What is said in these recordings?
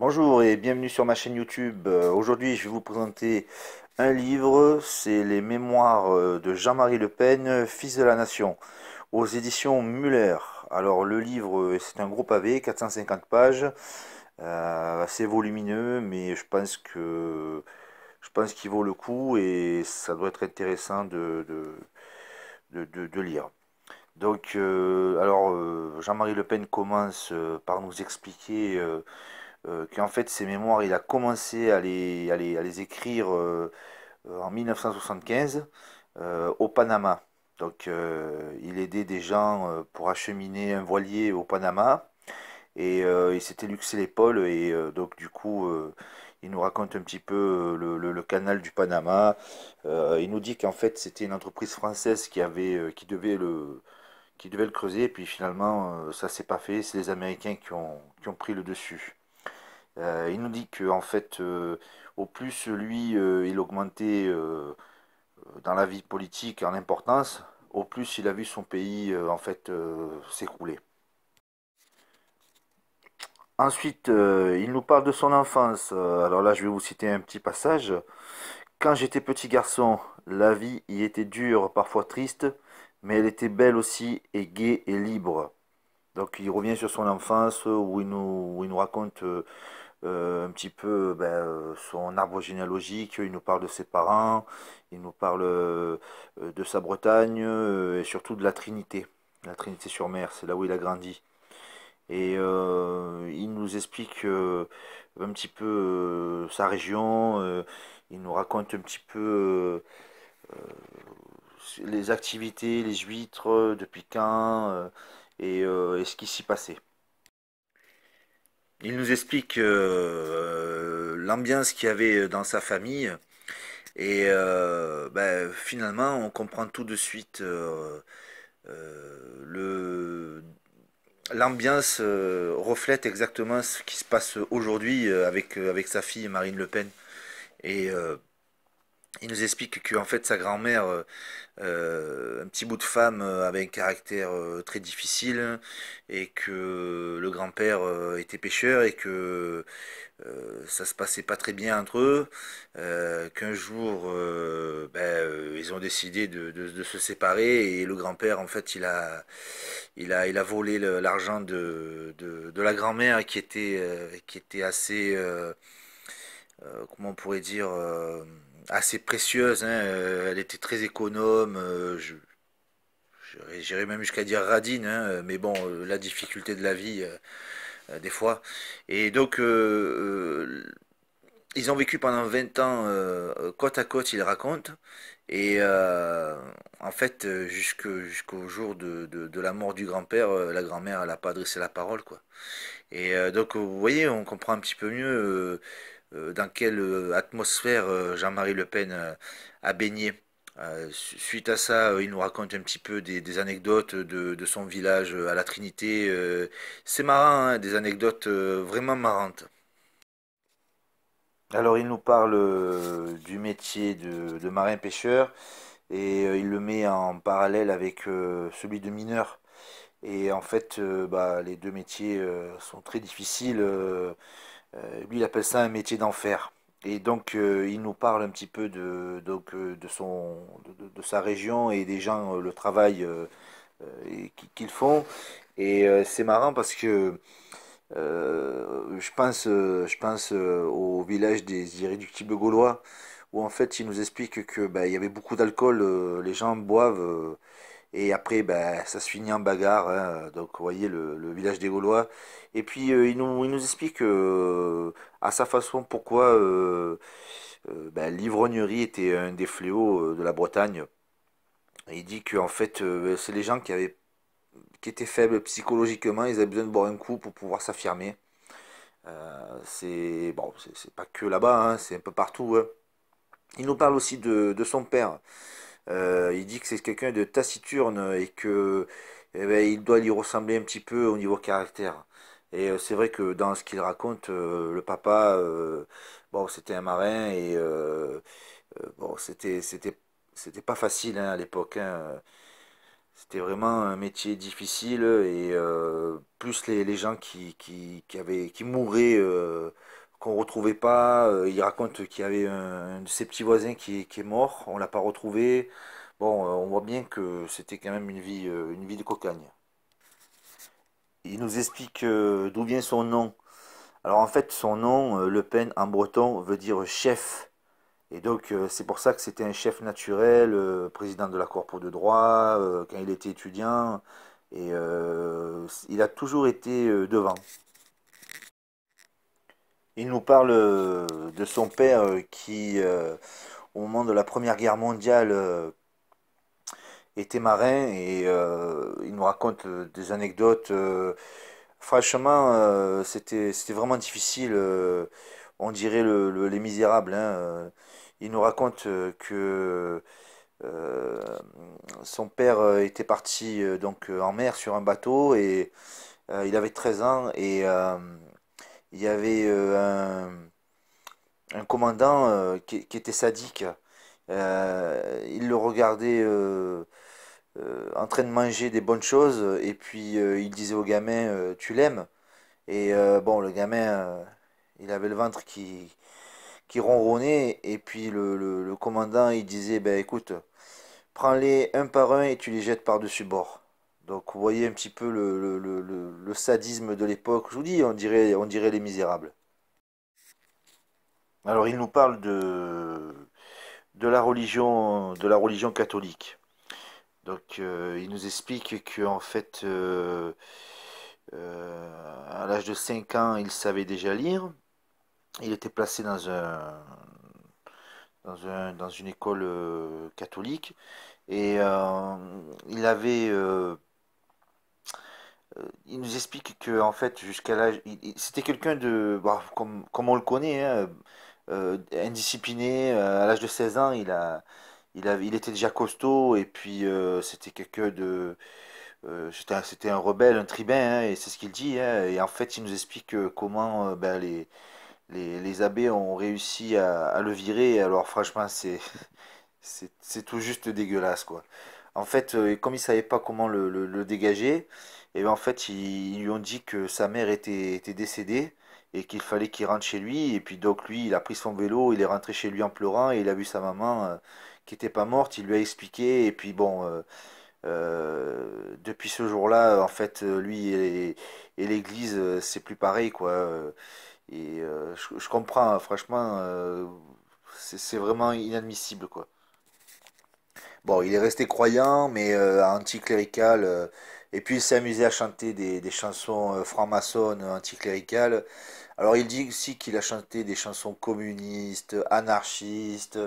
Bonjour et bienvenue sur ma chaîne YouTube. Euh, aujourd'hui, je vais vous présenter un livre, c'est les mémoires euh, de Jean-Marie Le Pen, Fils de la Nation, aux éditions Muller. Alors le livre, euh, c'est un gros pavé, 450 pages, assez volumineux, mais je pense que je pense qu'il vaut le coup et ça doit être intéressant de, de, lire. Donc, alors, Jean-Marie Le Pen commence par nous expliquer euh, qu'en fait ses mémoires, il a commencé à les, à écrire euh, euh, en 1975 au Panama. Donc il aidait des gens pour acheminer un voilier au Panama et il s'était luxé l'épaule et donc du coup il nous raconte un petit peu le, canal du Panama. il nous dit qu'en fait c'était une entreprise française qui qui devait le creuser et puis finalement ça s'est pas fait, c'est les Américains qui ont pris le dessus. Euh, il nous dit que en fait, euh, au plus lui, euh, il augmentait dans la vie politique en importance, au plus il a vu son pays en fait s'écrouler. Ensuite, il nous parle de son enfance. Alors là, je vais vous citer un petit passage. Quand j'étais petit garçon, la vie y était dure, parfois triste, mais elle était belle aussi et gaie et libre. Donc il revient sur son enfance où il nous, raconte euh, un petit peu ben, euh, son arbre généalogique, il nous parle de ses parents, il nous parle euh, de sa Bretagne et surtout de la Trinité, la Trinité sur mer, c'est là où il a grandi. Et il nous explique un petit peu sa région, il nous raconte un petit peu les activités, les huîtres de Pékin et ce qui s'y passait. Il nous explique euh, euh, l'ambiance qu'il y avait dans sa famille. Et euh, ben, finalement, on comprend tout de suite l'ambiance reflète exactement ce qui se passe aujourd'hui avec, avec sa fille Marine Le Pen. Et il nous explique qu'en fait sa grand-mère, euh, euh, un petit bout de femme euh, avait un caractère très difficile et que le grand-père était pêcheur et que ça se passait pas très bien entre eux, qu'un jour ben, ils ont décidé de, se séparer et le grand-père en fait il a, il a, il a volé l'argent de, de, la grand-mère qui était, qui était assez, comment on pourrait dire assez précieuse. Hein, euh, elle était très économe. Euh, je, J'irais même jusqu'à dire radine, hein, euh, mais bon, la difficulté de la vie, des fois. Et donc, ils ont vécu pendant 20 ans côte à côte, ils racontent. Et en fait, jusqu'au jour de, la mort du grand-père, la grand-mère, n'a pas adressé la parole, quoi. Et donc, vous voyez, on comprend un petit peu mieux euh, dans quelle euh, atmosphère euh, Jean-Marie Le Pen a baigné. suite à ça, il nous raconte un petit peu des, anecdotes de, son village à la Trinité. C'est marrant, hein, des anecdotes vraiment marrantes. Alors il nous parle du métier de, marin-pêcheur et il le met en parallèle avec celui de mineur. Et en fait, bah, les deux métiers sont très difficiles. Euh, lui, il appelle ça un métier d'enfer. Et donc, euh, il nous parle un petit peu de, euh, sa région et des gens, le travail qu'ils font. Et c'est marrant parce que je pense, au village des irréductibles gaulois, où en fait, il nous explique qu'il bah, y avait beaucoup d'alcool, les gens boivent et après, ben, ça se finit en bagarre. Hein. donc, vous voyez le, village des Gaulois. Et puis, euh, il, nous, explique euh, à sa façon pourquoi euh, ben, l'ivrognerie était un des fléaux de la Bretagne. Il dit qu'en fait, c'est les gens qui, avaient, qui étaient faibles psychologiquement. Ils avaient besoin de boire un coup pour pouvoir s'affirmer. c'est bon, c'est pas que là-bas, hein, c'est un peu partout. Hein. Il nous parle aussi de son père. Euh, il dit que c'est quelqu'un de taciturne et que eh ben, il doit lui ressembler un petit peu au niveau caractère. Et euh, c'est vrai que dans ce qu'il raconte, euh, le papa, bon, c'était un marin et bon, c'était, c'était, c'était pas facile hein, à l'époque. Hein. C'était vraiment un métier difficile et plus les, les gens qui, qui, qui, avaient, qui mouraient qu'on retrouvait pas. Euh, il raconte qu'il y avait un, de ses petits voisins qui, est mort, on l'a pas retrouvé. Bon, euh, on voit bien que c'était quand même une vie, euh, une vie de cocagne. Il nous explique d'où vient son nom. Alors en fait, son nom, Le Pen en breton, veut dire chef. Et donc c'est pour ça que c'était un chef naturel, président de la Corpo de droit, quand il était étudiant. Et il a toujours été devant. Il nous parle euh, de son père euh, qui, euh, au moment de la Première Guerre mondiale, était marin et il nous raconte des anecdotes. franchement, c'était vraiment difficile. on dirait le, Les Misérables. Hein, il nous raconte que son père était parti donc en mer sur un bateau et il avait 13 ans et il y avait euh, un, commandant euh, qui, était sadique. Euh, il le regardait en train de manger des bonnes choses et puis il disait au gamin tu l'aimes. Et bon, le gamin, il avait le ventre qui, ronronnait et puis le, le commandant, il disait ben écoute, prends-les un par un et tu les jettes par-dessus bord. Donc vous voyez un petit peu le, sadisme de l'époque. Je vous dis, on dirait, on dirait les misérables. Alors il nous parle de, de, la, religion, de la religion catholique. Donc euh, il nous explique qu'en fait, euh, euh, à l'âge de 5 ans, il savait déjà lire. Il était placé dans, un, dans, un, dans une école catholique. Et il avait euh, il nous explique que en fait jusqu'à l'âge c'était quelqu'un de bah, comme, on le connaît hein, euh, indiscipliné euh, à l'âge de 16 ans il était déjà costaud et puis c'était quelqu'un de c'était un, rebelle un tribun hein, et c'est ce qu'il dit hein, et en fait il nous explique comment ben, les, abbés ont réussi à, le virer alors franchement c'est c'est tout juste dégueulasse quoi en fait comme ne savait pas comment le dégager et bien en fait ils, lui ont dit que sa mère était, décédée et qu'il fallait qu'il rentre chez lui. Et puis donc lui, il a pris son vélo, il est rentré chez lui en pleurant et il a vu sa maman euh, qui n'était pas morte. Il lui a expliqué et puis bon, euh, euh, depuis ce jour-là, en fait, lui et, l'Église, c'est plus pareil quoi. Et je, comprends, hein, franchement, c'est vraiment inadmissible quoi. Bon, il est resté croyant, mais anticlérical et puis il s'est amusé à chanter des, des chansons euh, franc-maçonnes, euh, anticléricales. Alors il dit aussi qu'il a chanté des chansons communistes, anarchistes,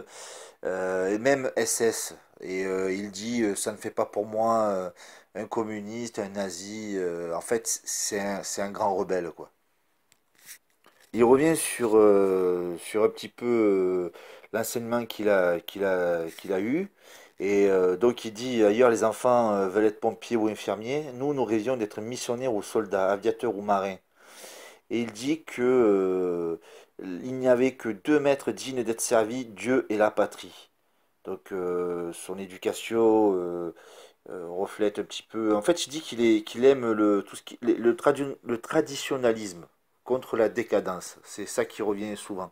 euh, et même SS. Et il dit ça ne fait pas pour moi un communiste, un nazi. en fait, c'est un, un, grand rebelle, quoi. Il revient sur, sur un petit peu l'enseignement qu'il a, a, qu'il a eu. Et euh, donc il dit ailleurs les enfants euh, veulent être pompiers ou infirmiers, nous nous rêvions d'être missionnaires ou soldats, aviateurs ou marins. Et il dit que euh, il n'y avait que deux maîtres dignes d'être servis, Dieu et la patrie. Donc son éducation reflète un petit peu. En fait, il dit qu'il aime le, tout ce qui, le, traditionnalisme contre la décadence. C'est ça qui revient souvent.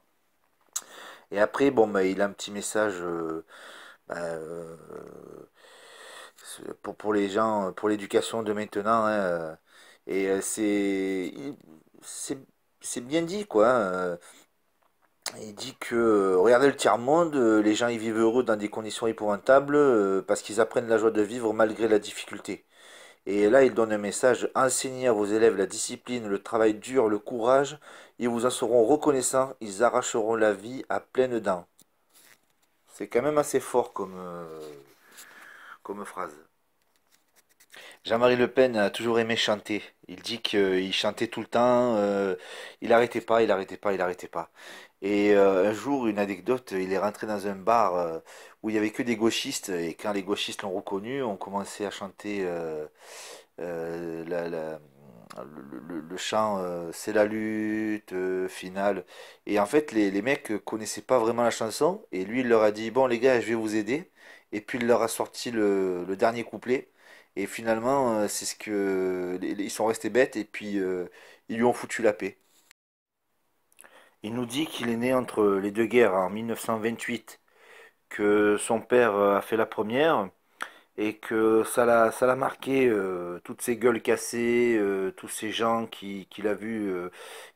Et après, bon, bah, il a un petit message. Euh, pour, pour, les gens, pour l'éducation de maintenant. Hein, euh, et euh, c'est, c'est bien dit, quoi. Hein, il dit que, regardez le tiers-monde, les gens y vivent heureux dans des conditions épouvantables parce qu'ils apprennent la joie de vivre malgré la difficulté. Et là, il donne un message enseignez à vos élèves la discipline, le travail dur, le courage. Ils vous en seront reconnaissants ils arracheront la vie à pleines dents. C'est quand même assez fort comme, euh, comme phrase. Jean-Marie Le Pen a toujours aimé chanter. Il dit qu'il chantait tout le temps, euh, il n'arrêtait pas, il n'arrêtait pas, il n'arrêtait pas. Et euh, un jour, une anecdote, il est rentré dans un bar où il y avait que des gauchistes, et quand les gauchistes l'ont reconnu, ont commencé à chanter la, Hein, le, chant euh, c'est la lutte euh, finale et en fait les, les, mecs euh, connaissaient pas vraiment la chanson et lui il leur a dit bon les gars je vais vous aider et puis il leur a sorti le, dernier couplet et finalement c'est ce que ils sont restés bêtes et puis ils lui ont foutu la paix il nous dit qu'il est né entre les deux guerres en 1928 que son père a fait la première et que ça l'a, ça l'a marqué, euh, toutes ces gueules cassées, euh, tous ces gens qu'il qui a vu. Euh,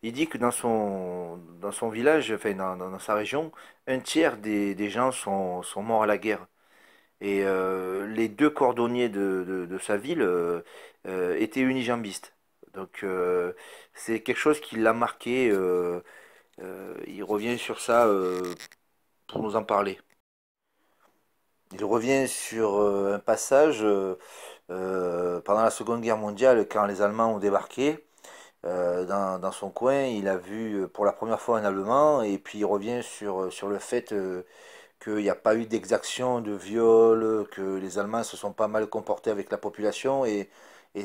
il dit que dans son, dans son village, enfin dans, dans sa région, un tiers des, des gens sont, sont, morts à la guerre. Et les deux cordonniers de, de, de sa ville étaient unijambistes. Donc c'est quelque chose qui l'a marqué. il revient sur ça pour nous en parler. Il revient sur euh, un passage euh, euh, pendant la Seconde Guerre mondiale, quand les Allemands ont débarqué. dans, son coin, il a vu pour la première fois un Allemand, et puis il revient sur, sur le fait qu'il n'y a pas eu d'exaction, de viol, que les Allemands se sont pas mal comportés avec la population, et,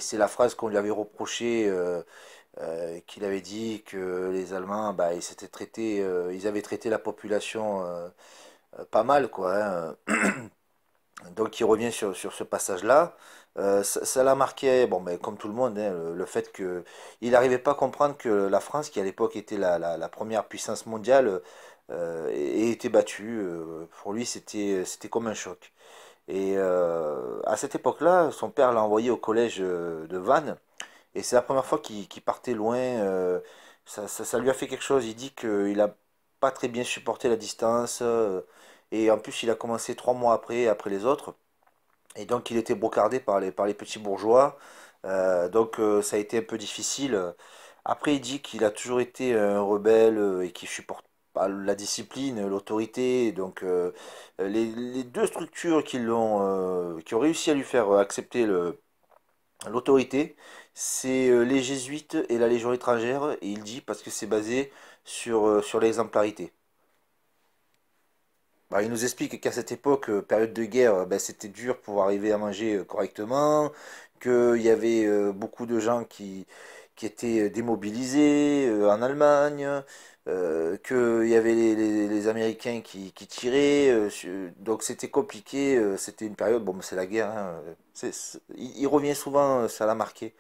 c'est la phrase qu'on lui avait reprochée, qu'il avait dit que les Allemands, bah, ils, s'étaient traités, ils avaient traité la population euh, pas mal, quoi. Hein. Donc il revient sur, ce passage-là. Euh, ça l'a marqué, bon, mais comme tout le monde, hein, le, fait fait qu'il n'arrivait pas à comprendre que la France, qui à l'époque était la, première puissance mondiale, ait euh, été était battue. pour lui, c'était comme un choc. Et à cette époque-là, son père l'a envoyé au collège de Vannes, et c'est la première fois qu'il partait loin. Ça, ça, lui a fait quelque chose. Il dit qu'il n'a pas très bien supporté la distance. Et en plus, il a commencé trois mois après, après les autres. Et donc, il était brocardé par les, par les petits bourgeois. Euh, donc, euh, ça a été un peu difficile. Après, il dit qu'il a toujours été un rebelle euh, et qu'il supporte pas la discipline, l'autorité. Donc, les, les, deux structures qui, l'ont, qui ont réussi à lui faire accepter l'autorité, c'est les jésuites et la Légion étrangère. Et il dit parce que c'est basé sur, sur l'exemplarité. Bah, il nous explique qu'à cette époque, euh, période de guerre, euh, bah, c'était dur pour arriver à manger euh, correctement, qu'il y avait beaucoup de gens qui, étaient démobilisés en Allemagne, qu'il y avait les, Américains qui, tiraient, donc c'était compliqué, c'était une période, bon bah, c'est la guerre, hein, il, revient souvent, ça l'a marqué.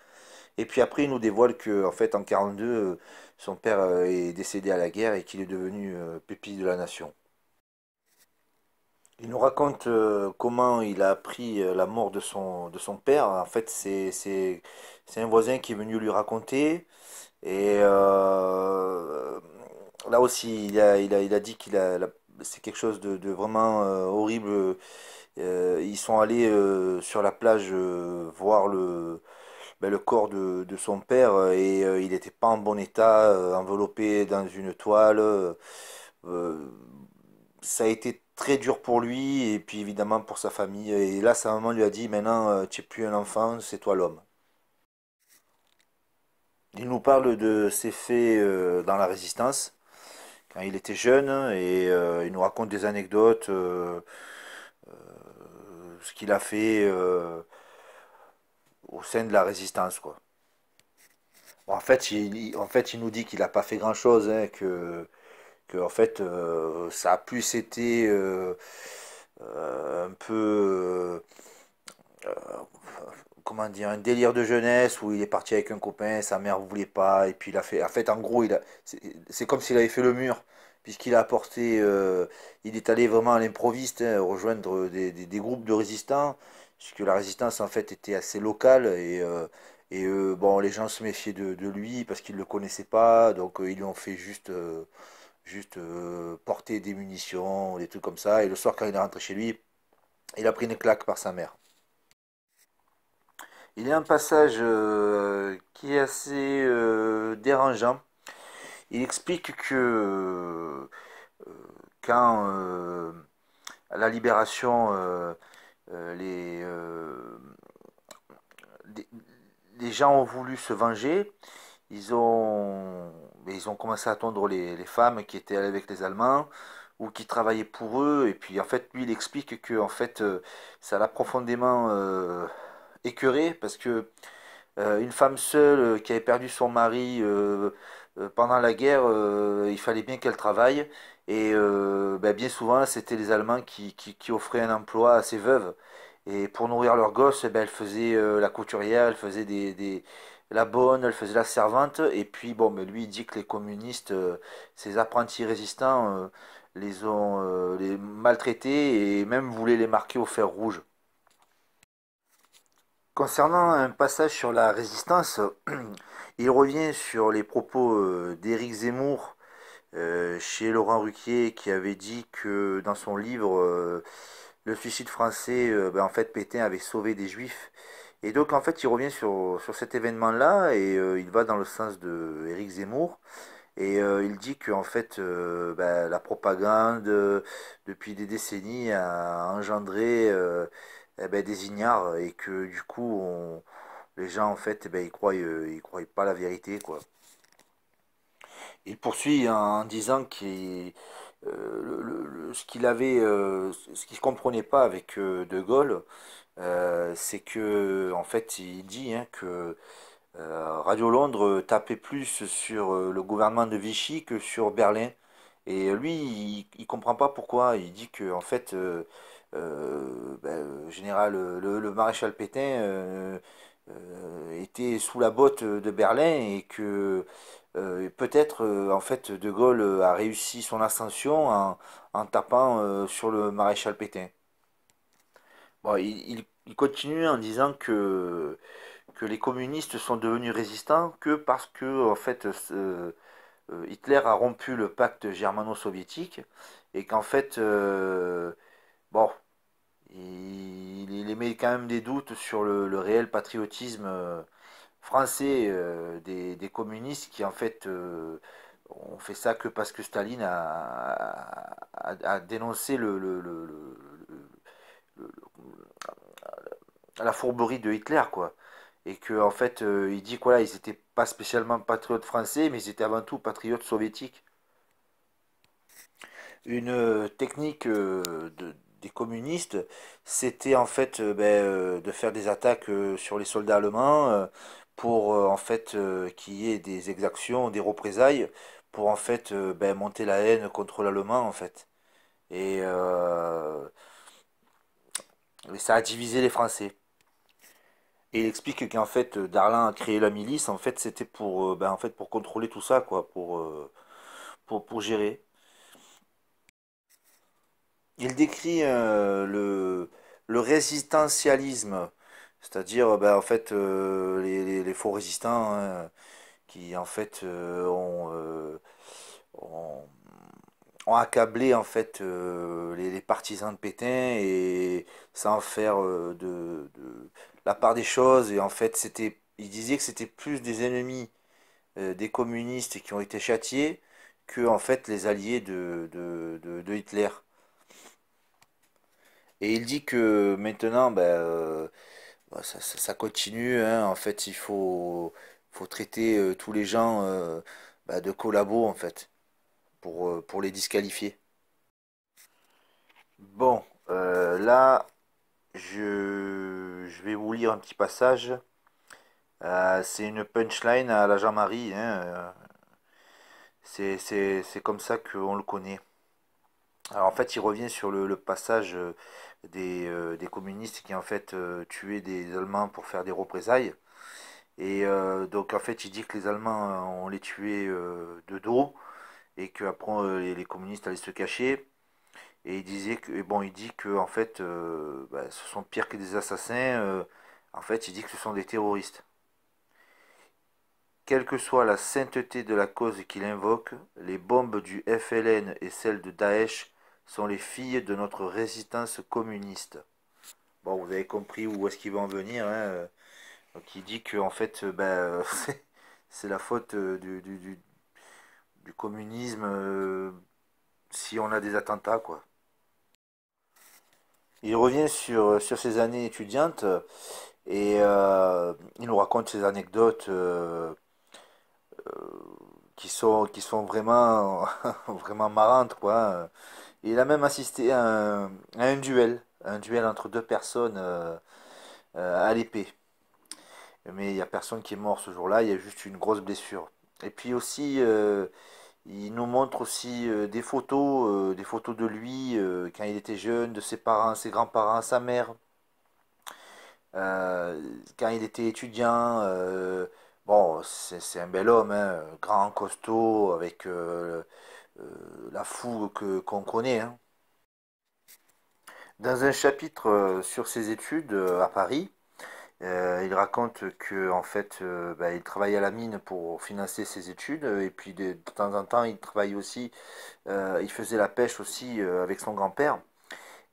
Et puis après, il nous dévoile qu'en en fait, en 42, son père est décédé à la guerre et qu'il est devenu pépite de la nation. Il nous raconte euh, comment il a appris euh, la mort de son, de son père. En fait, c'est un voisin qui est venu lui raconter. Et euh, là aussi, il a, il il a dit qu'il a, c'est quelque chose de, vraiment horrible. ils sont allés sur la plage voir le, ben, le corps de, de, son père et il n'était pas en bon état, enveloppé dans une toile. ça a été très dur pour lui et puis évidemment pour sa famille. Et là, sa maman lui a dit Maintenant, euh, tu n'es plus un enfant, c'est toi l'homme. Il nous parle de ses faits euh, dans la résistance, quand il était jeune, et euh, il nous raconte des anecdotes, ce qu'il a fait au sein de la résistance. Quoi. en, fait, il, en fait, il nous dit qu'il n'a pas fait grand-chose, hein, que que en fait euh, ça a plus été euh, euh, un peu comment dire un délire de jeunesse où il est parti avec un copain, sa mère voulait pas et puis il a fait en fait en gros il c'est comme s'il avait fait le mur puisqu'il a apporté il est allé vraiment à l'improviste hein, rejoindre des, groupes de résistants puisque la résistance en fait était assez locale et bon les gens se méfiaient de, de lui parce qu'ils le connaissaient pas donc ils lui ont fait juste juste euh, porter des munitions, des trucs comme ça. Et le soir, quand il est rentré chez lui, il a pris une claque par sa mère. Il y a un passage euh, qui est assez euh, dérangeant. Il explique que quand à la libération, les, les gens ont voulu se venger, ils ont ils ont commencé à attendre les, femmes qui étaient allées avec les Allemands ou qui travaillaient pour eux. Et puis en fait, lui, il explique que en fait, euh, ça l'a profondément euh, écœuré parce que euh, une femme seule qui avait perdu son mari pendant la guerre, il fallait bien qu'elle travaille. Et ben, bien souvent, c'était les Allemands qui, qui, offraient un emploi à ces veuves. Et pour nourrir leurs gosses, ben, faisaient faisait la couturière, elles faisaient des la bonne, elle faisait la servante, et puis bon, mais lui dit que les communistes, ses euh, ces apprentis résistants, euh, les ont euh, les maltraités et même voulaient les marquer au fer rouge. Concernant un passage sur la résistance, il revient sur les propos d'Éric Zemmour chez Laurent Ruquier qui avait dit que dans son livre Le suicide français, ben, en fait Pétain avait sauvé des juifs et donc en fait il revient sur, cet événement-là et euh, il va dans le sens de Zemmour. Et euh, il dit que en fait, euh, bah, la propagande depuis des décennies a engendré eh ben, des ignares et que du coup les gens en fait eh ben, ils croient ils croient pas la vérité quoi. Il poursuit en disant que ce qu'il avait ce qu'il comprenait pas avec De Gaulle euh, c'est que, en fait, il dit hein, que euh, Radio Londres tapait plus sur euh, le gouvernement de Vichy que sur Berlin. Et lui, il, comprend pas pourquoi. Il dit que, en fait, ben, général, le, maréchal Pétain était sous la botte de Berlin et que peut-être en fait De Gaulle a réussi son ascension en, tapant sur le maréchal Pétain. Bon, il, il continue en disant que, que les communistes sont devenus résistants que parce que en fait euh, euh, Hitler a rompu le pacte germano-soviétique et qu'en fait euh, bon il, émet quand même des doutes sur le, réel patriotisme français des, communistes qui en fait ont fait ça que parce que Staline a, dénoncé le, à la fourberie de Hitler, quoi. Et que en fait, euh, il dit quoi là, ils n'étaient pas spécialement patriotes français, mais ils étaient avant tout patriotes soviétiques. Une euh, technique euh, des communistes, c'était en fait ben, de faire des attaques sur les soldats allemands pour en fait qu'il y ait des exactions, des représailles, pour en fait ben, monter la haine contre l'allemand en fait. Et mais ça a divisé les Français. Et il explique qu'en fait, euh, Darlan a créé la milice, en fait, c'était pour, euh, ben, en fait, pour contrôler tout ça, quoi, pour, euh, pour, gérer. Il décrit le, le résistentialisme, c'est-à-dire ben, en fait les, faux résistants hein, qui en fait ont, ont accabler accablé en fait euh, les, partisans de Pétain et sans faire euh, de, la part des choses. Et en fait, c'était, il disait que c'était plus des ennemis euh, des communistes qui ont été châtiés que en fait les alliés de, de, Hitler. Et il dit que maintenant, ben, ça, continue. Hein. En fait, il faut, faut traiter tous les gens ben, de collabos en fait pour, euh, pour les disqualifier. Bon, euh, là, je, je, vais vous lire un petit passage. Euh, c'est une punchline à la Jean-Marie. Hein. C'est comme ça qu'on le connaît. Alors en fait, il revient sur le, passage des, des, communistes qui en fait tuaient des Allemands pour faire des représailles. Et donc en fait, il dit que les Allemands, ont les tuait de dos et qu'après euh, les communistes allaient se cacher. Et il disait que, bon, il dit que en fait, euh, bah, ce sont pire que des assassins. Euh, en fait, il dit que ce sont des terroristes. Quelle que soit la sainteté de la cause qu'il invoque, les bombes du FLN et celles de Daesh sont les filles de notre résistance communiste. Bon, vous avez compris où est-ce qu'il va en venir. Hein. Donc, il dit que en fait, bah, c'est la faute du du communisme euh, si on a des attentats, quoi. Il revient sur, euh, sur ses années étudiantes et euh, il nous raconte ses anecdotes qui, sont, qui sont vraiment, vraiment marrantes, quoi. Hein. il a même assisté à un, à un, duel, un duel entre deux personnes à l'épée. Mais il n'y a personne qui est mort ce jour-là, il y a juste une grosse blessure. Et puis aussi, euh, il nous montre aussi euh, des photos, euh, des photos de lui quand il était jeune, de ses parents, ses grands-parents, sa mère. quand il était étudiant, bon, c'est un bel homme, hein, grand, costaud, avec la fougue qu'on connaît. Hein. Dans un chapitre sur ses études à Paris, euh, il raconte que en fait, euh, bah, il travaillait à la mine pour financer ses études euh, et puis de, temps en temps, il travaillait aussi. il faisait la pêche aussi avec son grand-père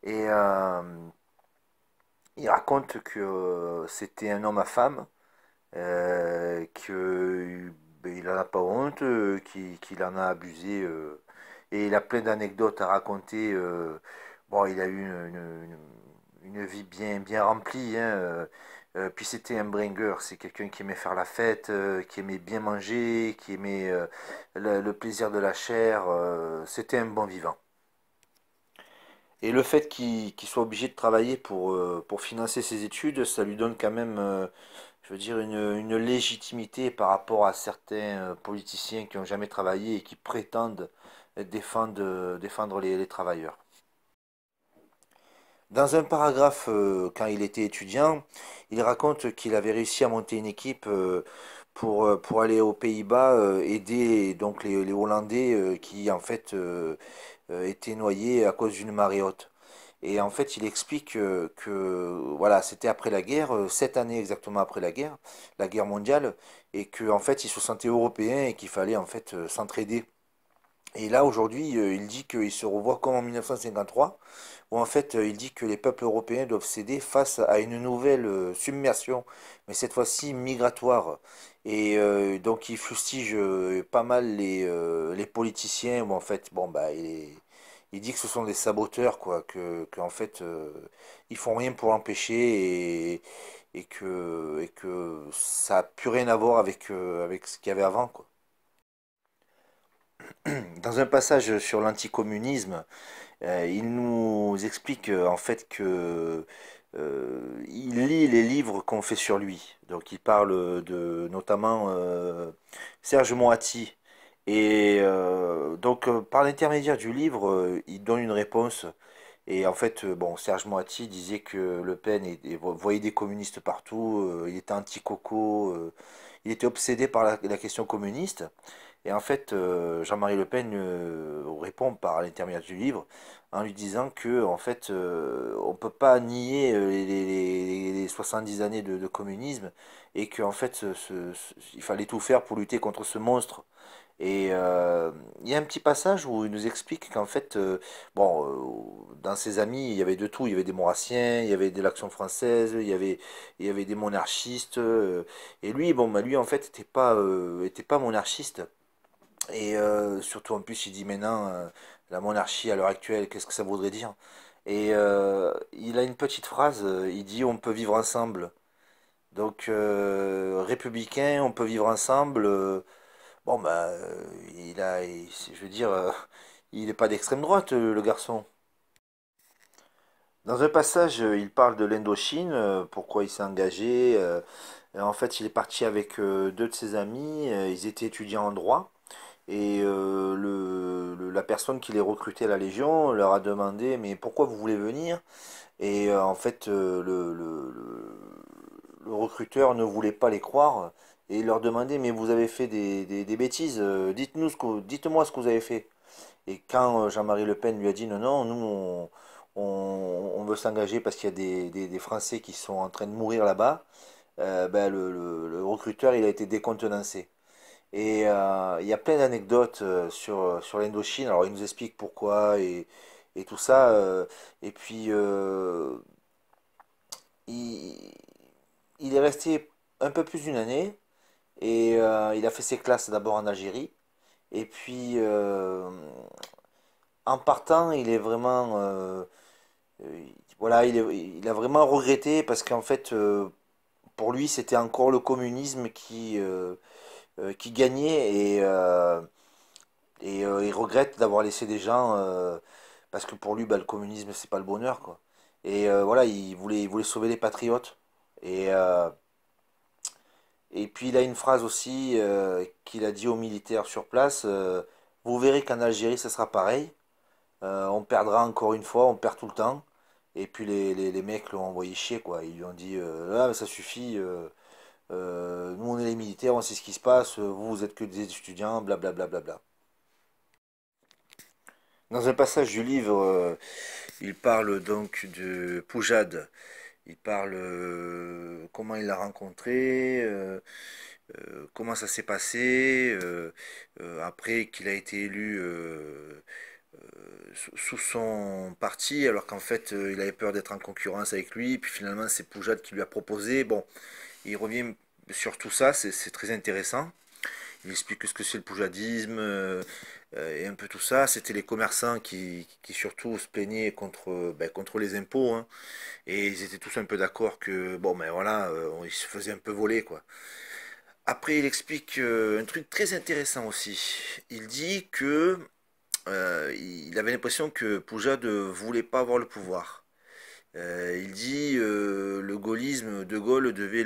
et il raconte que c'était un homme à femme, qu'il bah, n'en a pas honte, qu'il en a abusé et il a plein d'anecdotes à raconter. bon, il a eu une, vie bien bien remplie. Hein, euh, puis c'était un bringer, c'est quelqu'un qui aimait faire la fête, euh, qui aimait bien manger, qui aimait euh, le, plaisir de la chair. c'était un bon vivant. Et le fait qu'il soit obligé de travailler pour, financer ses études, ça lui donne quand même, je veux dire, une, légitimité par rapport à certains politiciens qui n'ont jamais travaillé et qui prétendent défendre, les travailleurs. Dans un paragraphe, euh, quand il était étudiant, il raconte qu'il avait réussi à monter une équipe euh, pour, euh, pour aller aux Pays-Bas aider donc les, Hollandais qui en fait étaient noyés à cause d'une marée haute. Et en fait, il explique que, voilà, c'était après la guerre, sept années exactement après la guerre, la guerre mondiale, et qu'en en fait, ils se sentaient européens et qu'il fallait en fait s'entraider. Et là, aujourd'hui, il dit qu'il se revoit comme en 1953, où en fait euh, il dit que les peuples européens doivent céder face à une nouvelle euh, submersion, mais cette fois-ci migratoire. Et euh, donc il fustige pas mal les, politiciens, où en fait, bon, bah, il, dit que ce sont des saboteurs, quoi, que, en fait, ils font rien pour empêcher et, et, que, et que ça n'a plus rien à voir avec, avec ce qu'il y avait avant, quoi. Dans un passage sur l'anticommunisme, euh, il nous explique euh, en fait que euh, lit les livres qu'on fait sur lui. Donc il parle de notamment Serge Moati. Et donc par l'intermédiaire du livre, il donne une réponse. Et en fait, bon, Serge Moati disait que Le Pen voyait des communistes partout, il était anti-coco, il était obsédé par la question communiste. Et en fait, euh, Jean-Marie Le Pen euh, répond par l'intermédiaire du livre en lui disant que en fait, euh, on ne peut pas nier les, 70 années de, communisme et qu'en fait, il fallait tout faire pour lutter contre ce monstre. Et il y a un petit passage où il nous explique qu'en fait, bon, dans ses amis, il y avait de tout. Il y avait des Maurassiens, il y avait des l'Action française, il y avait, il y avait des monarchistes. et lui, bon, bah, lui en fait, n'était pas, était pas monarchiste. Et euh, surtout, en plus, il dit maintenant, euh, la monarchie à l'heure actuelle, qu'est-ce que ça voudrait dire Et euh, il a une petite phrase, il dit on peut vivre ensemble. Donc, républicain, on peut vivre ensemble. bon, bah, il a, je veux dire, il n'est pas d'extrême droite, le garçon. Dans un passage, il parle de l'Indochine, pourquoi il s'est engagé. en fait, il est parti avec deux de ses amis, ils étaient étudiants en droit. Et euh, la personne qui les recrutait à la Légion leur a demandé mais pourquoi vous voulez venir Et euh, en fait euh, le, recruteur ne voulait pas les croire et leur demandait mais vous avez fait des, bêtises, dites-nous ce dites-moi ce que vous avez fait. Et quand Jean-Marie Le Pen lui a dit non non nous on, veut s'engager parce qu'il y a des, Français qui sont en train de mourir là-bas, ben le recruteur il a été décontenancé. Et euh, il y a plein d'anecdotes euh, sur, euh, sur l'Indochine. Alors, il nous explique pourquoi et, tout ça. et puis, il, est resté un peu plus d'une année. Et il a fait ses classes d'abord en Algérie. Et puis, en partant, il est vraiment. voilà, il, il, a vraiment regretté parce qu'en fait, pour lui, c'était encore le communisme qui, euh, qui gagnait, et, euh, et euh, il regrette d'avoir laissé des gens parce que pour lui, bah, le communisme, c'est pas le bonheur. Quoi. Et voilà, il voulait, il voulait sauver les patriotes. Et, et puis il a une phrase aussi qu'il a dit aux militaires sur place Vous verrez qu'en Algérie, ce sera pareil. on perdra encore une fois, on perd tout le temps. Et puis les, mecs l'ont envoyé chier, quoi. Ils lui ont dit ah, ça suffit euh, nous on est les militaires, on sait ce qui se passe, vous vous êtes que des étudiants, blablabla. Dans un passage du livre, euh, il parle donc de Poujade, il parle euh, comment il l'a rencontré, comment ça s'est passé, après qu'il a été élu sous son parti, alors qu'en fait il avait peur d'être en concurrence avec lui, puis finalement c'est Poujade qui lui a proposé. Bon, il revient sur tout ça, c'est très intéressant. Il explique ce que c'est le poujadisme euh, euh, et un peu tout ça. C'était les commerçants qui, surtout se plaignaient contre, ben, les impôts. Hein. Et ils étaient tous un peu d'accord que, bon, ben voilà, euh, ils se faisaient un peu voler, quoi. Après, il explique un truc très intéressant aussi. Il dit que il avait l'impression que Poujad ne voulait pas avoir le pouvoir. Euh, il dit euh, le gaullisme, De Gaulle devait,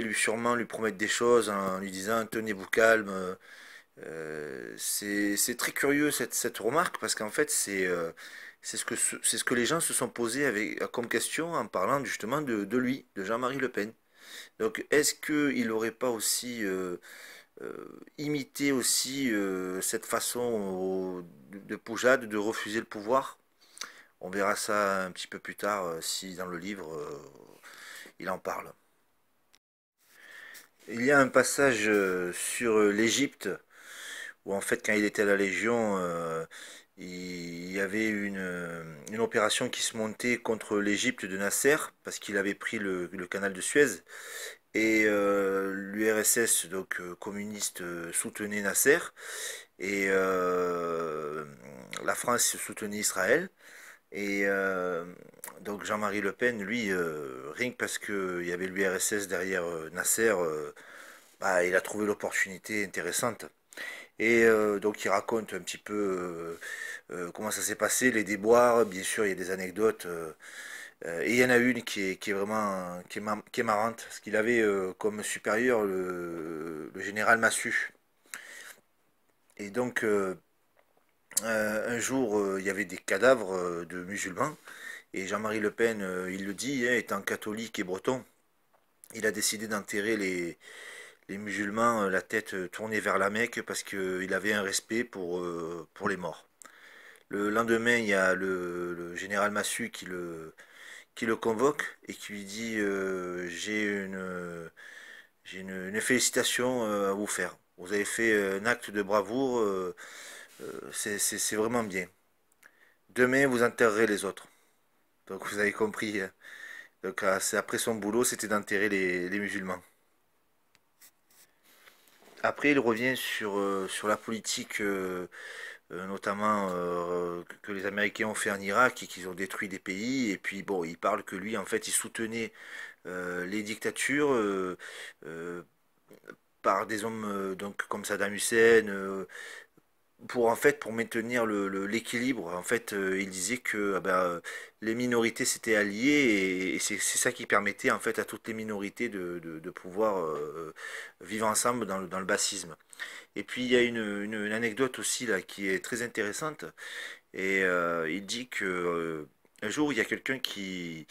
lui sûrement lui promettre des choses en lui disant tenez-vous calme. Euh, c'est très curieux cette, remarque parce qu'en fait c'est ce, que, ce que les gens se sont posés avec, comme question en parlant justement de, lui, de Jean-Marie Le Pen. Donc est-ce qu'il n'aurait pas aussi imité aussi cette façon de, de Poujade de refuser le pouvoir on verra ça un petit peu plus tard euh, si dans le livre euh, il en parle. Il y a un passage euh, sur l'Égypte où en fait quand il était à la Légion, il y avait une, opération qui se montait contre l'Égypte de Nasser parce qu'il avait pris le, canal de Suez et l'URSS donc communiste soutenait Nasser et la France soutenait Israël et euh, donc Jean-Marie Le Pen, lui, euh, rien que parce qu'il y avait l'URSS derrière euh, Nasser, bah, il a trouvé l'opportunité intéressante. Et donc il raconte un petit peu comment ça s'est passé, les déboires, bien sûr il y a des anecdotes. et il y en a une qui est, vraiment qui est, marrante, parce qu'il avait comme supérieur le, le, général Massu. Et donc euh, un jour, euh, il y avait des cadavres euh, de musulmans, et Jean-Marie Le Pen, il le dit, hein, étant catholique et breton, il a décidé d'enterrer les, les musulmans la tête tournée vers la Mecque parce qu'il avait un respect pour, pour les morts. Le lendemain, il y a le, général Massu qui le, qui le convoque et qui lui dit J'ai une, une, félicitation à vous faire. Vous avez fait un acte de bravoure. Euh, c'est vraiment bien. Demain, vous enterrerez les autres. Donc vous avez compris. Hein. Donc ah, après son boulot, c'était d'enterrer les, musulmans. Après, il revient sur, euh, sur la politique, euh, notamment que les Américains ont fait en Irak et qu'ils ont détruit des pays. Et puis, bon, il parle que lui, en fait, il soutenait les dictatures par des hommes donc, comme Saddam Hussein, pour en fait pour maintenir l'équilibre, le, l'équilibre, en fait, euh, il disait que ah ben, euh, les minorités s'étaient alliées et, c'est ça qui permettait en fait à toutes les minorités de, de, pouvoir euh, vivre ensemble dans le, dans le bassisme. Et puis il y a une, une, anecdote aussi là qui est très intéressante et il dit que un jour il y a quelqu'un qui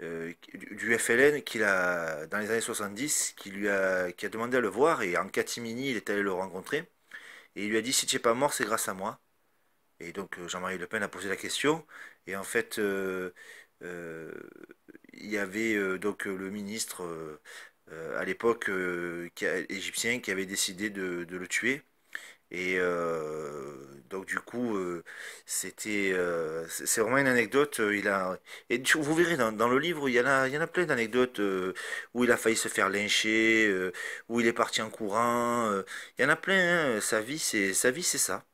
du FLN qu'il a dans les années 70 qui lui a qui a demandé à le voir et en catimini il est allé le rencontrer et il lui a dit, si tu n'es pas mort, c'est grâce à moi. Et donc euh, Jean-Marie Le Pen a posé la question. Et en fait, euh, euh, il y avait donc le ministre à l'époque égyptien qui avait décidé de le tuer. Et euh, donc du coup, euh, c'était, euh, c'est vraiment une anecdote. il a, vous verrez dans, le livre, il y en a, plein d'anecdotes où il a failli se faire lyncher, où il est parti en courant. il y en a plein. Hein, sa vie, c'est sa vie, c'est ça.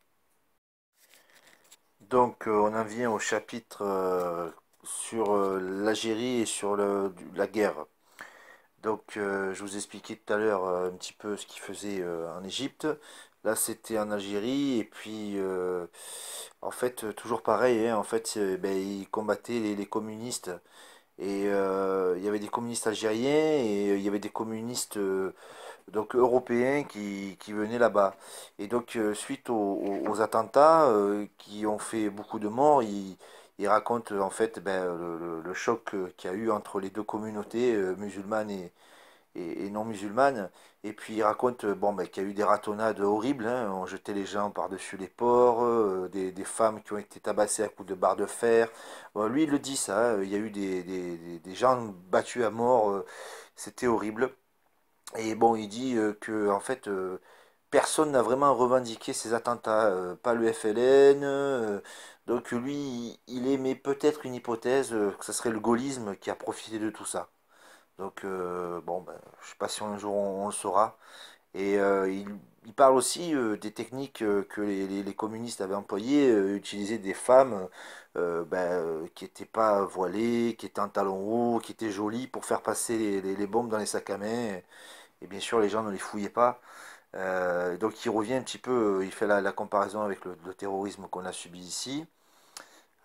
Donc on en vient au chapitre sur l'Algérie et sur la guerre. Donc, je vous expliquais tout à l'heure un petit peu ce qu'il faisait en Égypte. Là, c'était en Algérie, et puis, euh, en fait, toujours pareil, hein, en fait, ben, ils combattaient les, communistes. Et euh, il y avait des communistes algériens, et euh, il y avait des communistes donc, européens qui, venaient là-bas. Et donc, suite aux, attentats qui ont fait beaucoup de morts, ils, racontent, en fait, ben, le, le, choc qu'il y a eu entre les deux communautés musulmanes et et, non musulmane. Et puis il raconte euh, bon, ben, qu'il y a eu des ratonnades horribles, hein. on jetait les gens par-dessus les ports, euh, des, femmes qui ont été tabassées à coups de barres de fer. lui, il le dit ça, hein. il y a eu des, gens battus à mort, euh. c'était horrible. Et bon, il dit que en fait, personne n'a vraiment revendiqué ces attentats, pas le FLN. donc lui, il émet peut-être une hypothèse que ce serait le gaullisme qui a profité de tout ça. Donc, euh, bon, ben, je ne sais pas si un jour on, le saura. Et euh, il, parle aussi euh, des techniques que les, communistes avaient employées, utiliser des femmes ben, qui n'étaient pas voilées, qui étaient en talons hauts, qui étaient jolies pour faire passer les, bombes dans les sacs à main. Et, bien sûr, les gens ne les fouillaient pas. donc il revient un petit peu, il fait la, comparaison avec le, terrorisme qu'on a subi ici.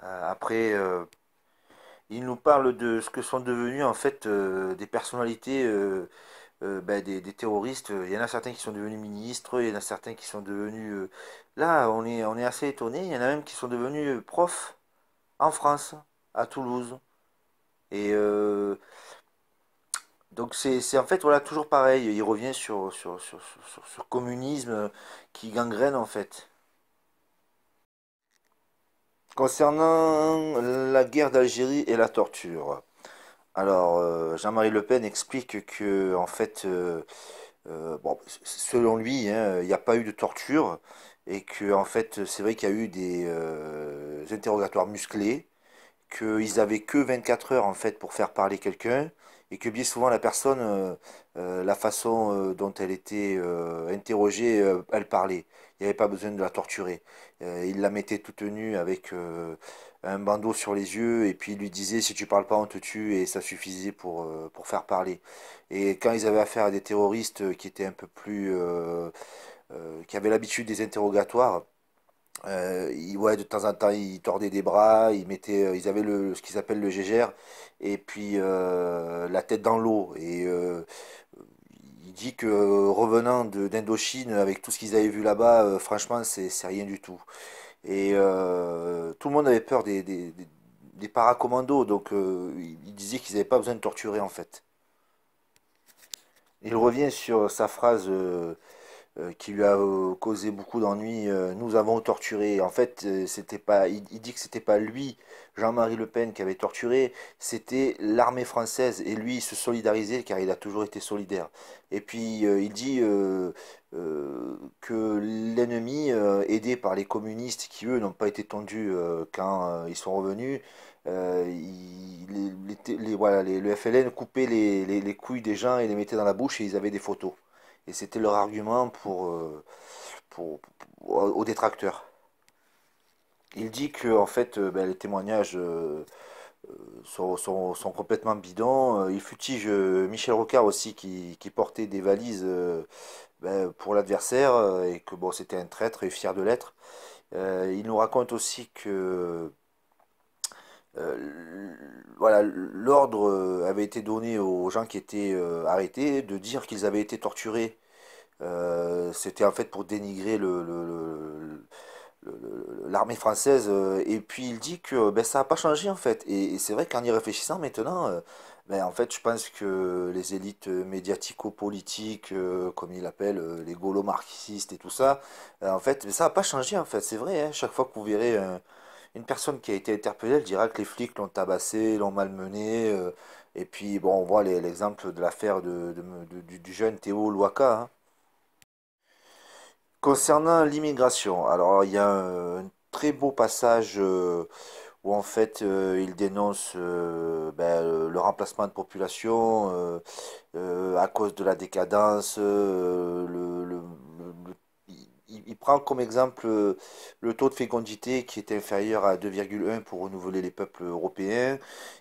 après, il nous parle de ce que sont devenus en fait euh, des personnalités euh, euh, bah, des, terroristes. Il y en a certains qui sont devenus ministres, il y en a certains qui sont devenus. là, on est, on est assez étonné. Il y en a même qui sont devenus profs en France, à Toulouse. Et donc c'est en fait voilà toujours pareil. Il revient sur sur, communisme qui gangrène en fait. Concernant la guerre d'Algérie et la torture, alors euh, Jean-Marie Le Pen explique que, en fait, euh, euh, selon lui, hein, il n'y a pas eu de torture et que, fait, c'est vrai qu'il y a eu des interrogatoires musclés, qu'ils n'avaient que 24 heures en fait pour faire parler quelqu'un et que bien souvent la personne, la façon dont elle était interrogée, elle parlait il n'y avait pas besoin de la torturer. Euh, il la mettait toute nue avec euh, un bandeau sur les yeux et puis il lui disait si tu parles pas on te tue et ça suffisait pour, euh, pour faire parler. Et quand ils avaient affaire à des terroristes qui étaient un peu plus... qui avaient l'habitude des interrogatoires, ouais, de temps en temps, ils tordaient des bras, ils, mettaient, ils avaient le, ce qu'ils appellent le gégère, et puis la tête dans l'eau. Et dit que euh, revenant d'Indochine avec tout ce qu'ils avaient vu là-bas, euh, franchement, c'est rien du tout. Et euh, tout le monde avait peur des, des, paracommandos, donc il disait qu'ils n'avaient pas besoin de torturer en fait. Il revient sur sa phrase euh, qui lui a euh, causé beaucoup d'ennuis. Euh, nous avons torturé. En fait, c'était pas. Il, dit que c'était pas lui, Jean-Marie Le Pen, qui avait torturé. C'était l'armée française et lui il se solidarisait car il a toujours été solidaire. Et puis il dit que l'ennemi, aidé par les communistes qui eux n'ont pas été tendus quand ils sont revenus, les, le FLN coupait les, couilles des gens et les mettait dans la bouche et ils avaient des photos. Et c'était leur argument pour, euh, pour, aux détracteurs. Il dit que en fait, euh, ben, les témoignages euh, sont, complètement bidons. Il futige Michel Rocard aussi qui, portait des valises ben, pour l'adversaire et que bon, c'était un traître et fier de l'être. il nous raconte aussi que euh, voilà, l'ordre euh, avait été donné aux gens qui étaient euh, arrêtés de dire qu'ils avaient été torturés. C'était en fait pour dénigrer l'armée française. Et puis il dit que ben, ça n'a pas changé en fait. Et, c'est vrai qu'en y réfléchissant maintenant, ben, en fait je pense que les élites médiatico-politiques, comme il l'appellent, les gaulo-marxistes et tout ça, en fait, ça n'a pas changé en fait. C'est vrai, hein, chaque fois que vous verrez un une personne qui a été interpellée, elle dira que les flics l'ont tabassé, l'ont malmené. Euh, et puis, bon, on voit l'exemple de l'affaire du, jeune Théo Louaka. Hein. Concernant l'immigration, alors il y a un, très beau passage euh, où en fait euh, il dénonce ben, le remplacement de population à cause de la décadence, le, il, prend comme exemple euh, le taux de fécondité qui est inférieur à 2,1 pour renouveler les peuples européens.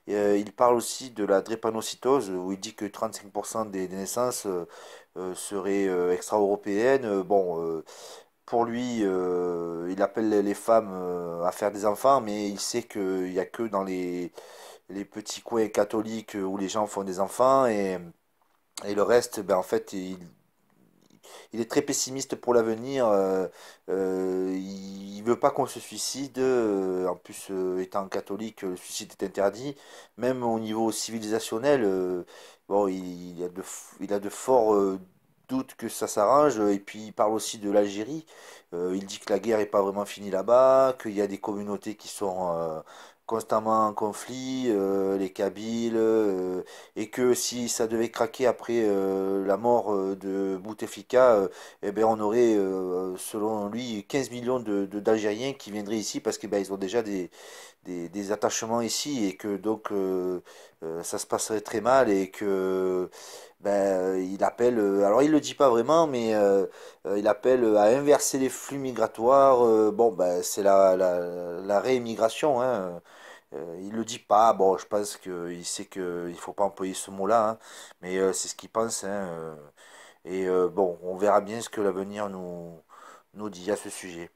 Euh, il parle aussi de la drépanocytose, où il dit que 35% des, naissances euh, seraient extra-européennes. Bon, pour lui, il appelle les femmes à faire des enfants, mais il sait qu'il n'y a que dans les, les petits coins catholiques où les gens font des enfants. Et, le reste, ben, en fait, il il est très pessimiste pour l'avenir. Euh, euh, il, veut pas qu'on se suicide. Euh, en plus, étant catholique, le suicide est interdit. Même au niveau civilisationnel, bon, il, a de, forts doutes que ça s'arrange. Et puis il parle aussi de l'Algérie. il dit que la guerre n'est pas vraiment finie là-bas, qu'il y a des communautés qui sont constamment en conflit, euh, les Kabyles, euh, et que si ça devait craquer après euh, la mort de Bouteflika, eh ben on aurait, selon lui, 15 millions de, d'Algériens qui viendraient ici parce qu'ils ben, ils ont déjà des, des, attachements ici et que donc euh, euh, ça se passerait très mal et que ben, il appelle, euh, alors il le dit pas vraiment, mais il appelle à inverser les flux migratoires. bon, ben, c'est la, la, la réémigration. Hein. il le dit pas. Bon, je pense qu'il sait qu'il faut pas employer ce mot-là, hein, mais c'est ce qu'il pense. Hein, et bon, on verra bien ce que l'avenir nous, nous dit à ce sujet.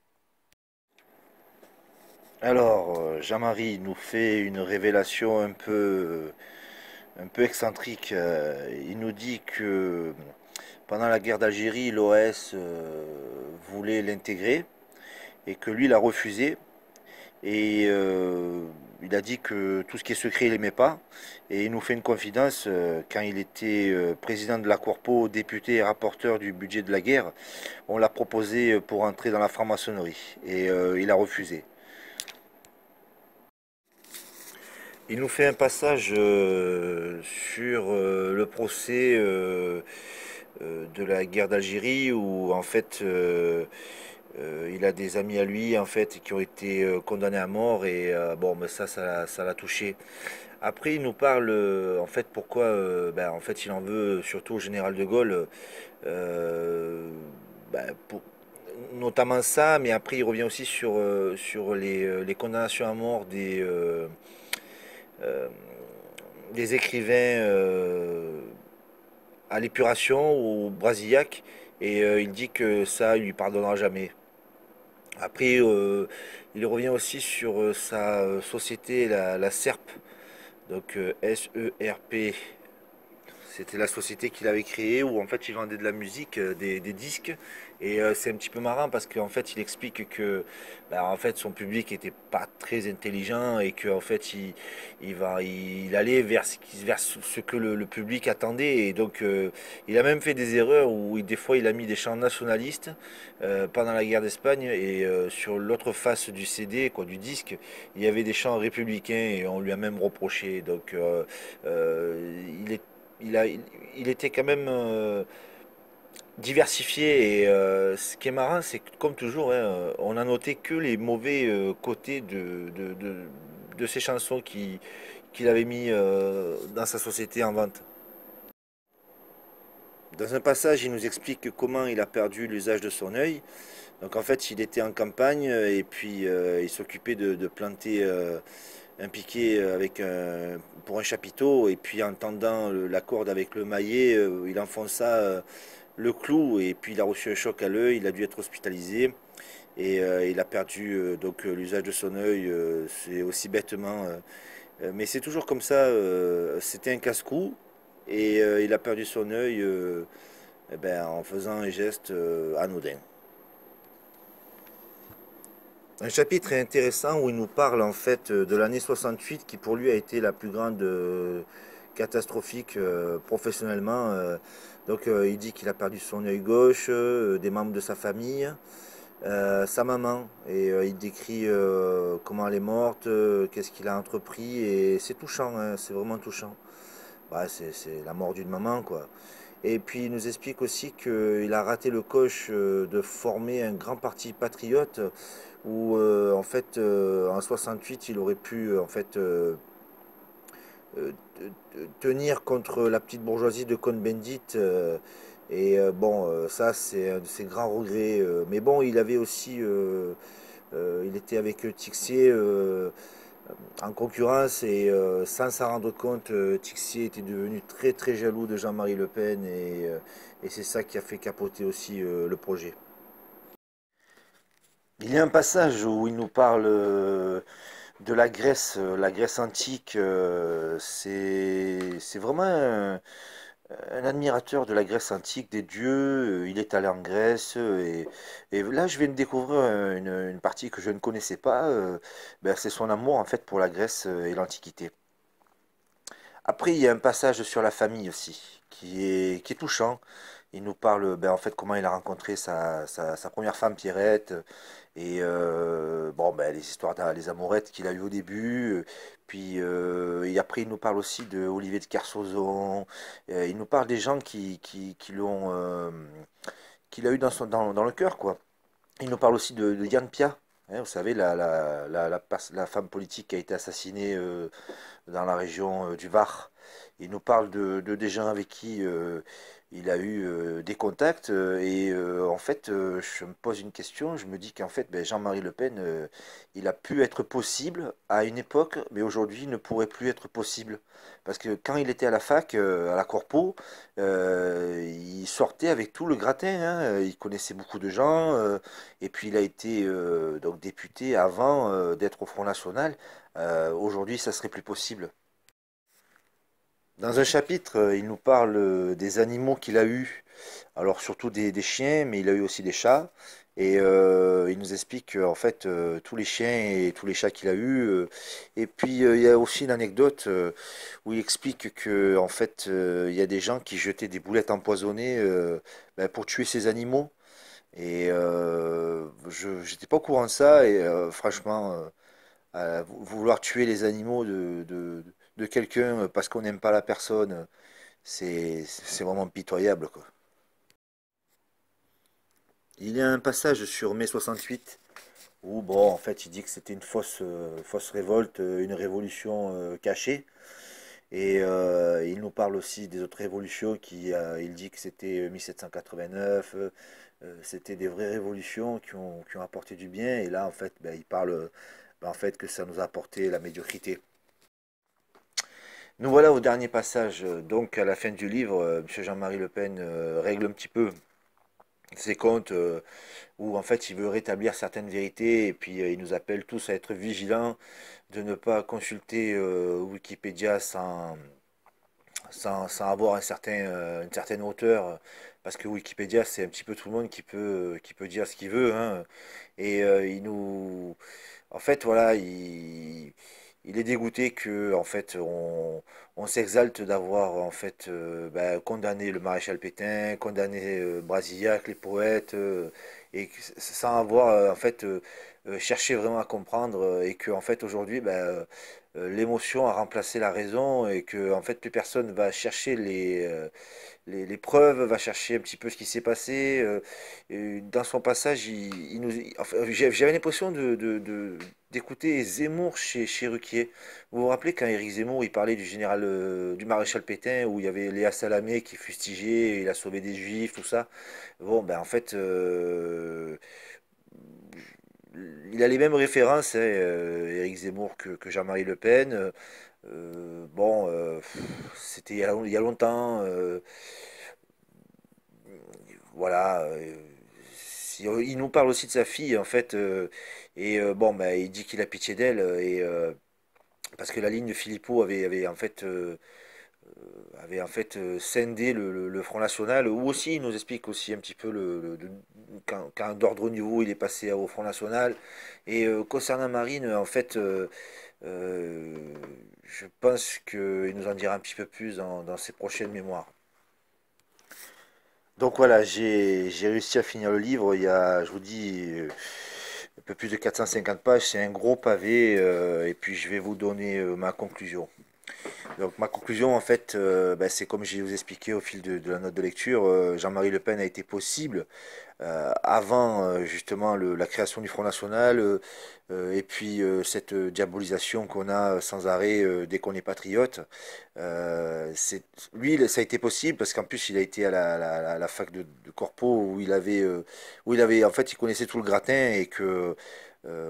Alors, euh, Jean-Marie nous fait une révélation un peu, un peu excentrique. Euh, il nous dit que pendant la guerre d'Algérie, l'OS euh, voulait l'intégrer et que lui l'a refusé. Et il a dit que tout ce qui est secret, il n'aimait pas. Et il nous fait une confidence quand il était président de la Corpo, député et rapporteur du budget de la guerre. On l'a proposé pour entrer dans la franc-maçonnerie et il a refusé. Il nous fait un passage euh, sur euh, le procès euh, de la guerre d'Algérie où en fait il a des amis à lui en fait qui ont été condamnés à mort et bon mais ça ça l'a touché. Après il nous parle en fait pourquoi ben, en fait il en veut surtout au général de Gaulle ben, notamment ça, mais après il revient aussi sur, sur les condamnations à mort des, des euh, écrivains euh, à l'épuration au Brasillac et euh, il dit que ça lui pardonnera jamais. Après il revient aussi sur sa société la, la SERP donc S E R P c'était la société qu'il avait créée où en fait il vendait de la musique, euh, des, disques. Et euh, c'est un petit peu marrant parce qu'en fait il explique que bah, en fait son public n'était pas très intelligent et que fait il, va, il, allait vers, ce que le, public attendait. Et donc euh, il a même fait des erreurs où des fois il a mis des chants nationalistes pendant la guerre d'Espagne et sur l'autre face du CD, quoi, du disque, il y avait des chants républicains et on lui a même reproché. Donc il il, a, il était quand même euh, diversifié. Et euh, ce qui est marrant, c'est que, comme toujours, hein, euh, on a noté que les mauvais côtés de, de, ces chansons qu'il avait mis dans sa société en vente. Dans un passage, il nous explique comment il a perdu l'usage de son œil. Donc en fait, il était en campagne et puis il s'occupait de, planter un piqué euh, avec pour un chapiteau et puis en tendant la corde avec le maillet, euh, il enfonça euh, le clou et puis il a reçu un choc à l'œil, il a dû être hospitalisé et il a perdu donc l'usage de son œil, c'est aussi bêtement. mais c'est toujours comme ça, c'était un casse-cou et il a perdu son œil eh ben, en faisant un geste anodin un chapitre intéressant où il nous parle en fait euh, de l'année 68 qui pour lui a été la plus grande euh, catastrophique euh, professionnellement. donc il dit qu'il a perdu son œil gauche, des membres de sa famille, sa maman. Et il décrit comment elle est morte, qu'est-ce qu'il a entrepris. Et c'est touchant, hein, c'est vraiment touchant. Bah, c'est la mort d'une maman quoi. Et puis il nous explique aussi qu'il a raté le coche de former un grand parti patriote où euh, en fait en euh, 68 il aurait pu euh, en fait tenir contre la petite bourgeoisie de Cohn-Bendit et bon ça c'est un de ses grands regrets mais bon il avait aussi il était avec Tixier en concurrence et sans s'en rendre compte Tixier était devenu très très jaloux de Jean-Marie Le Pen et c'est ça qui a fait capoter aussi le projet. Il y a un passage où il nous parle euh, de la Grèce, euh, la Grèce antique. Euh, c'est vraiment un, admirateur de la Grèce antique, des dieux. Il est allé en Grèce. Et, là, je viens de découvrir une, partie que je ne connaissais pas. Ben, c'est son amour, en fait, pour la Grèce et l'Antiquité. Après, il y a un passage sur la famille aussi, qui est, qui est touchant. Il nous parle, ben, en fait, comment il a rencontré sa première femme, Pierrette. Et euh, bon, ben, les histoires, les amourettes qu'il a eues au début. Euh, puis euh, et après, il nous parle aussi de Olivier de Carsozon. il nous parle des gens qui, qui, qui l'ont, qu'il a eu dans, son, dans, dans, le cœur, quoi. Il nous parle aussi de, de Yann Pia. Hein, vous savez, la, la, la, femme politique qui a été assassinée dans la région du Var. Il nous parle de des gens avec qui il a eu euh, des contacts euh, et euh, en fait je me pose une question, je me dis qu'en fait ben, Jean-Marie Le Pen il a pu être possible à une époque mais aujourd'hui il ne pourrait plus être possible parce que quand il était à la fac à la corpo il sortait avec tout le gratin hein, il connaissait beaucoup de gens et puis il a été donc député avant d'être au Front National aujourd'hui ça serait plus possible dans un chapitre, euh, il nous parle euh, des animaux qu'il a eus, alors surtout des, chiens, mais il a eu aussi des chats. Et euh, il nous explique en fait tous les chiens et tous les chats qu'il a eus. et puis il y a aussi une anecdote où il explique que en fait il y a des gens qui jetaient des boulettes empoisonnées ben, pour tuer ces animaux. Et je n'étais pas au courant de ça. Et franchement, vouloir tuer les animaux de de quelqu'un euh, parce qu'on n'aime pas la personne, euh, c'est vraiment pitoyable. Quoi. Il y a un passage sur mai 68 où, bon, en fait, il dit que c'était une fausse, euh, fausse révolte, une révolution cachée. Et il nous parle aussi des autres révolutions qui, il dit que c'était 1789, c'était des vraies révolutions qui ont, qui ont, apporté du bien. Et là, en fait, ben, il parle ben, en fait, que ça nous a apporté la médiocrité. Nous voilà au dernier passage, euh, donc à la fin du livre, euh, M. Jean-Marie Le Pen euh, règle un petit peu ses comptes où en fait il veut rétablir certaines vérités et puis il nous appelle tous à être vigilants, de ne pas consulter Wikipédia sans, sans, avoir un certain, une certaine hauteur parce que Wikipédia c'est un petit peu tout le monde qui peut, qui peut dire ce qu'il veut hein. et il nous en fait voilà il il est dégoûté que en fait on, s'exalte d'avoir en fait euh, ben, condamné le maréchal Pétain, condamné euh, Brasillac, les poètes, euh, et sans avoir en fait cherché vraiment à comprendre et que en fait aujourd'hui ben, l'émotion a remplacé la raison et que en fait plus personne va chercher les les, preuves, va chercher un petit peu ce qui s'est passé. Euh, dans son passage, il, nous, j'avais l'impression de, d'écouter Zemmour chez, chez Ruquier. Vous vous rappelez quand Éric Zemmour il parlait du général euh, du maréchal Pétain où il y avait Léa Salamé qui fustigeait, il a sauvé des juifs, tout ça. Bon, ben en fait, euh, il a les mêmes références, hein, Éric Zemmour que, que Jean-Marie Le Pen. Euh, bon, euh, c'était il y a longtemps. Euh, voilà. il nous parle aussi de sa fille, en fait. et bon, bah, il dit qu'il a pitié d'elle. Et parce que la ligne de Philippot avait, en fait avait en fait scindé le, Front National, ou aussi il nous explique aussi un petit peu le, quand, d'ordre nouveau il est passé au Front National. Et concernant Marine, en fait, euh, je pense qu'il nous en dira un petit peu plus dans, ses prochaines mémoires. Donc voilà, j'ai réussi à finir le livre. Il y a, je vous dis, euh, un peu plus de 450 pages. C'est un gros pavé. Euh, et puis je vais vous donner ma conclusion. Donc ma conclusion, en fait, ben, c'est comme je vous expliqué au fil de la note de lecture, Jean-Marie Le Pen a été possible euh, avant euh, justement la création du Front National euh, et puis cette diabolisation qu'on a sans arrêt dès qu'on est patriote. lui, ça a été possible parce qu'en plus il a été à la, fac de, corpo où il avait, où il avait, en fait, il connaissait tout le gratin et que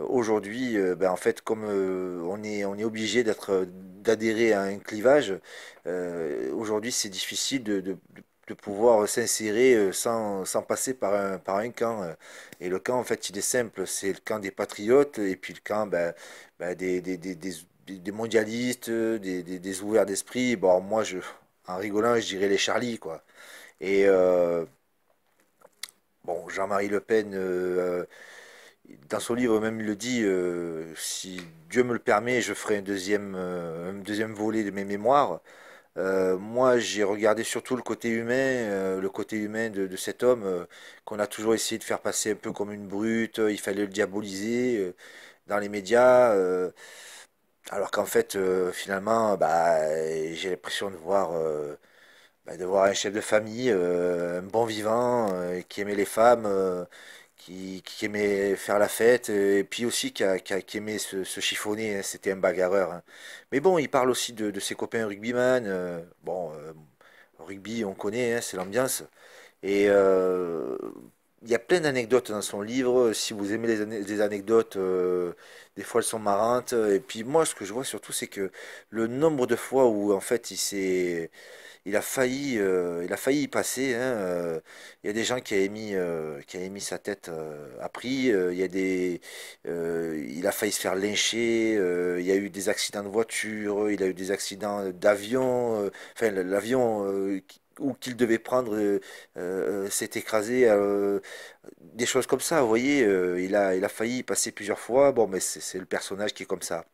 aujourd'hui, ben, en fait, comme on est, on est obligé d'être, d'adhérer à un clivage, aujourd'hui c'est difficile de, pouvoir euh, s'insérer euh, sans, sans, passer par un, par un camp. Euh. Et le camp, en fait, il est simple, c'est le camp des patriotes et puis le camp ben, ben, des, mondialistes, des, ouverts d'esprit. Bon, moi, je, en rigolant, je dirais les Charlie, quoi. Et bon, Jean-Marie Le Pen... dans son livre même il le dit si Dieu me le permet je ferai un deuxième, un deuxième volet de mes mémoires euh, moi, j'ai regardé surtout le côté humain, euh, le côté humain de, cet homme euh, qu'on a toujours essayé de faire passer un peu comme une brute. il fallait le diaboliser dans les médias, alors qu'en fait, finalement, bah, j'ai l'impression de voir bah, de voir un chef de famille, un bon vivant, qui aimait les femmes, qui, aimait faire la fête euh, et puis aussi qui, aimait se, chiffonner. Hein, c'était un bagarreur. Hein. Mais bon, il parle aussi de, ses copains rugbyman. Euh, bon, euh, rugby, on connaît, hein, c'est l'ambiance. Et il y a plein d'anecdotes dans son livre. Si vous aimez les, les anecdotes, des fois elles sont marrantes. Et puis moi, ce que je vois surtout, c'est que le nombre de fois où en fait il s'est il a failli, euh, il a failli y passer. Hein, euh. il y a des gens qui ont émis, euh, qui sa tête à prix. il a des, il a failli se faire lyncher. il y a eu des accidents de voiture. Il a eu des accidents d'avion. Enfin, l'avion où qu'il devait prendre s'est écrasé, des choses comme ça. Vous voyez, il, a, il a failli passer plusieurs fois. Bon, mais c'est le personnage qui est comme ça.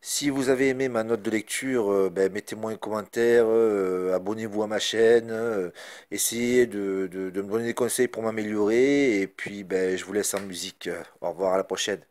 Si vous avez aimé ma note de lecture, euh, ben, mettez-moi un commentaire, euh, abonnez-vous à ma chaîne, euh, essayez de, me donner des conseils pour m'améliorer. Et puis, ben, je vous laisse en musique. Au revoir, à la prochaine.